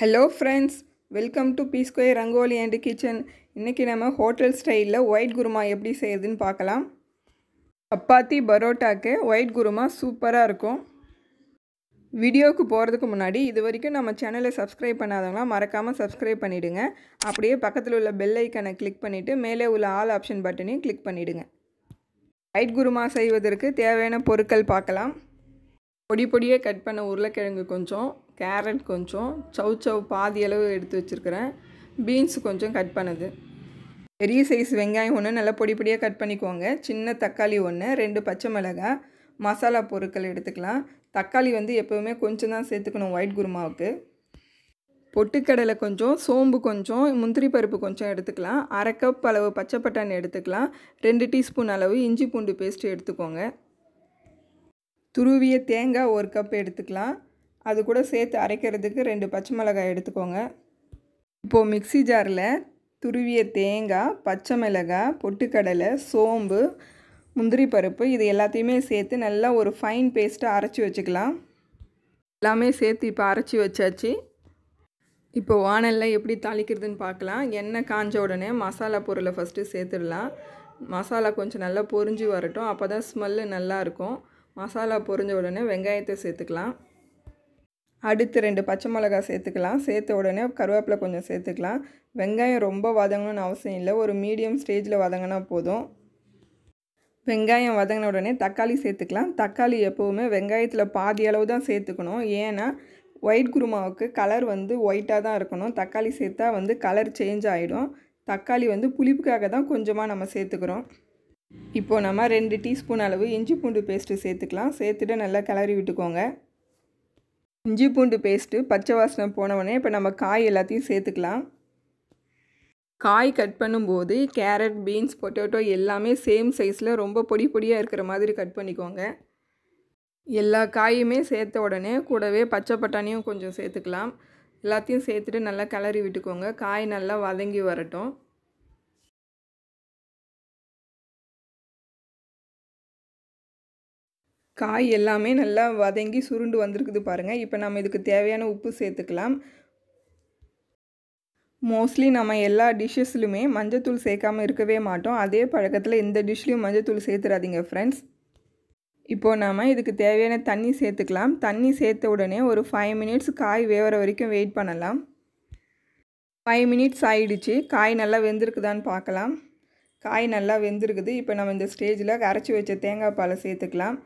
hello friends welcome to P square Rangoli and kitchen இன்றைக்கி நம்ம hotel ஸ்டைலில் ஒயிட் குருமா எப்படி செய்யுதுன்னு பார்க்கலாம் சப்பாத்தி பரோட்டாக்கு ஒயிட் குருமா சூப்பராக இருக்கும் வீடியோவுக்கு போகிறதுக்கு முன்னாடி இது வரைக்கும் நம்ம சேனலை சப்ஸ்கிரைப் பண்ணாதவங்களாம் மறக்காமல் சப்ஸ்கிரைப் பண்ணிவிடுங்க அப்படியே பக்கத்தில் உள்ள பெல் ஐக்கனை கிளிக் பண்ணிவிட்டு மேலே உள்ள ஆல் ஆப்ஷன் பட்டனையும் கிளிக் பண்ணிவிடுங்க ஒயிட் குருமா செய்வதற்கு தேவையான பொருட்கள் பார்க்கலாம் பொடி பொடியே கட் பண்ண உருளைக்கிழங்கு கொஞ்சம் கேரட் கொஞ்சம் சவு சவு பாதி அளவு எடுத்து வச்சுருக்கிறேன் பீன்ஸ் கொஞ்சம் கட் பண்ணுது பெரிய சைஸ் வெங்காயம் ஒன்று நல்லா பொடி பொடியாக கட் பண்ணிக்கோங்க சின்ன தக்காளி ஒன்று ரெண்டு பச்சை மிளகாய் மசாலா பொருட்கள் எடுத்துக்கலாம் தக்காளி வந்து எப்போவுமே கொஞ்சம் தான் சேர்த்துக்கணும் ஒயிட் குருமாவுக்கு பொட்டுக்கடலை கொஞ்சம் சோம்பு கொஞ்சம் முந்திரி பருப்பு கொஞ்சம் எடுத்துக்கலாம் அரை கப் அளவு பச்சை பட்டாணி எடுத்துக்கலாம் ரெண்டு டீஸ்பூன் அளவு இஞ்சி பூண்டு பேஸ்ட்டு எடுத்துக்கோங்க துருவிய தேங்காய் ஒரு கப் எடுத்துக்கலாம் அது கூட சேர்த்து அரைக்கிறதுக்கு ரெண்டு பச்சை மிளகாய் எடுத்துக்கோங்க இப்போது மிக்சி ஜாரில் துருவிய தேங்காய் பச்சை மிளகாய் பொட்டுக்கடலை சோம்பு முந்திரி பருப்பு இது எல்லாத்தையுமே சேர்த்து நல்லா ஒரு ஃபைன் பேஸ்ட்டாக அரைச்சி வச்சுக்கலாம் எல்லாமே சேர்த்து இப்போ அரைச்சி வச்சாச்சு இப்போ வானலில் எப்படி தாளிக்கிறதுன்னு பார்க்கலாம் எண்ணெய் காஞ்ச உடனே மசாலா பொருளை ஃபஸ்ட்டு சேர்த்துடலாம் மசாலா கொஞ்சம் நல்லா பொரிஞ்சு வரட்டும் அப்போ தான் ஸ்மெல்லு நல்லாயிருக்கும் மசாலா பொரிஞ்ச உடனே வெங்காயத்தை சேர்த்துக்கலாம் அடுத்து ரெண்டு பச்சை மிளகா சேர்த்துக்கலாம் சேர்த்த உடனே கருவேப்பிலை கொஞ்சம் சேர்த்துக்கலாம் வெங்காயம் ரொம்ப வதங்கணும்னு அவசியம் இல்லை ஒரு மீடியம் ஸ்டேஜில் வதங்கினா போதும் வெங்காயம் வதங்கின உடனே தக்காளி சேர்த்துக்கலாம் தக்காளி எப்போவுமே வெங்காயத்தில் பாதி அளவு தான் சேர்த்துக்கணும் ஏன்னா ஒயிட் குருமாவுக்கு கலர் வந்து ஒயிட்டாக தான் இருக்கணும் தக்காளி சேர்த்தா வந்து கலர் சேஞ்ச் ஆகிடும் தக்காளி வந்து புளிப்புக்காக தான் கொஞ்சமாக நம்ம சேர்த்துக்கிறோம் இப்போது நம்ம ரெண்டு டீஸ்பூன் அளவு இஞ்சி பூண்டு பேஸ்ட்டு சேர்த்துக்கலாம் சேர்த்துட்டு நல்லா கிளறி விட்டுக்கோங்க இஞ்சி பூண்டு பேஸ்ட்டு பச்சை வாசனை போனவொடனே இப்போ நம்ம காய் எல்லாத்தையும் சேர்த்துக்கலாம் காய் கட் பண்ணும்போது கேரட் பீன்ஸ் பொட்டேட்டோ எல்லாமே சேம் சைஸில் ரொம்ப பொடி பொடியாக இருக்கிற மாதிரி கட் பண்ணிக்கோங்க எல்லா காயுமே சேர்த்த உடனே கூடவே பச்சை பட்டாணியும் கொஞ்சம் சேர்த்துக்கலாம் எல்லாத்தையும் சேர்த்துட்டு நல்லா கிளறி விட்டுக்கோங்க காய் நல்லா வதங்கி வரட்டும் காய் எல்லாமே நல்லா வதங்கி சுருண்டு வந்திருக்குது பாருங்கள் இப்போ நம்ம இதுக்கு தேவையான உப்பு சேர்த்துக்கலாம் மோஸ்ட்லி நம்ம எல்லா டிஷ்ஷஸ்லையுமே மஞ்சத்தூள் சேர்க்காமல் இருக்கவே மாட்டோம் அதே பழக்கத்தில் இந்த டிஷ்லேயும் மஞ்சத்தூள் சேர்த்துறாதீங்க ஃப்ரெண்ட்ஸ் இப்போது நாம் இதுக்கு தேவையான தண்ணி சேர்த்துக்கலாம் தண்ணி சேர்த்த உடனே ஒரு ஃபைவ் மினிட்ஸ் காய் வேகிற வரைக்கும் வெயிட் பண்ணலாம் ஃபைவ் மினிட்ஸ் ஆகிடுச்சு காய் நல்லா வெந்திருக்குதான்னு பார்க்கலாம் காய் நல்லா வெந்திருக்குது இப்போ நம்ம இந்த ஸ்டேஜில் அரைச்சி வச்ச தேங்காய் பாலை சேர்த்துக்கலாம்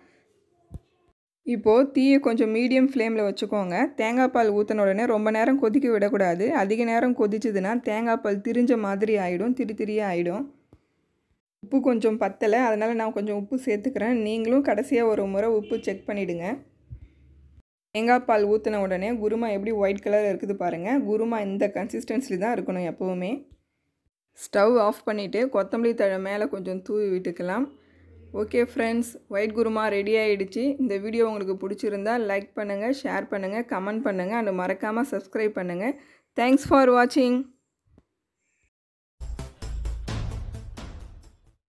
இப்போது தீயை கொஞ்சம் மீடியம் ஃப்ளேமில் வச்சுக்கோங்க தேங்காய் பால் ஊற்றின உடனே ரொம்ப நேரம் கொதிக்க விடக்கூடாது அதிக நேரம் கொதிச்சதுன்னா தேங்காய் பால் திரிஞ்ச மாதிரி ஆகிடும் திரி திரியாக ஆகிடும் உப்பு கொஞ்சம் பத்தலை அதனால் நான் கொஞ்சம் உப்பு சேர்த்துக்கிறேன் நீங்களும் கடைசியாக ஒரு முறை உப்பு செக் பண்ணிவிடுங்க தேங்காய் பால் ஊற்றின உடனே குருமா எப்படி ஒயிட் கலர் இருக்குது பாருங்கள் குருமா இந்த கன்சிஸ்டன்சியில் தான் இருக்கணும் எப்போவுமே ஸ்டவ் ஆஃப் பண்ணிவிட்டு கொத்தமல்லி தழை மேலே கொஞ்சம் தூவி விட்டுக்கலாம் okay friends white kurma ready ஆகிடுச்சு இந்த வீடியோ உங்களுக்கு பிடிச்சிருந்தா லைக் பண்ணுங்கள் ஷேர் பண்ணுங்கள் கமெண்ட் பண்ணுங்கள் அண்ட் மறக்காமல் சப்ஸ்கிரைப் பண்ணுங்கள் தேங்க்ஸ் ஃபார் வாட்சிங்